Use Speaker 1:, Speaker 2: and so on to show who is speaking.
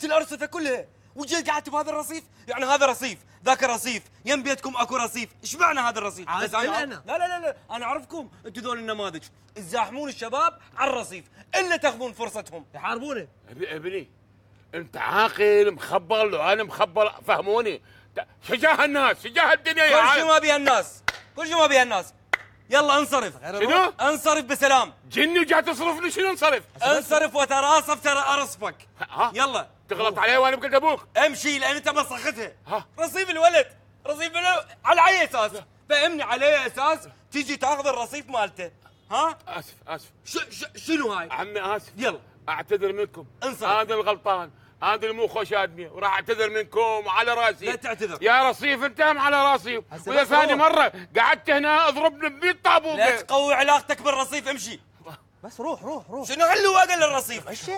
Speaker 1: حركت الارصفه كلها وجيت قعدت بهذا الرصيف يعني هذا رصيف ذاك الرصيف يم بيتكم اكو رصيف ايش معنى هذا الرصيف بس انا لا
Speaker 2: لا لا, لا. انا اعرفكم انتم ذول النماذج تزاحمون الشباب على الرصيف الا تاخذون فرصتهم يحاربونه ابني
Speaker 3: انت عاقل مخبل وانا مخبل فهموني شجاع الناس شجاع الدنيا كل شيء ما بيها الناس كل شيء ما بيها الناس يلا انصرف شنو؟ انصرف بسلام جني وجاي تصرفني شنو انصرف؟ انصرف وتراصف ترى ارصفك ها؟ يلا تغلط علي وانا بقلب ابوك امشي لان انت ما صرختها رصيف الولد رصيف على اي اساس؟ فهمني على اي اساس تيجي تاخذ الرصيف مالته ها؟ اسف اسف ش ش شنو هاي؟ عمي اسف يلا اعتذر منكم انصرف انا الغلطان هذا مو خوش ادمي وراح اعتذر منكم وعلى راسي لا تعتذر يا رصيف انت هم على راسي
Speaker 1: واذا ثاني مره
Speaker 3: قعدت هنا اضربني ببيت طابوقه لا تقوي علاقتك بالرصيف امشي بس روح روح روح شنو هاللواقه للرصيف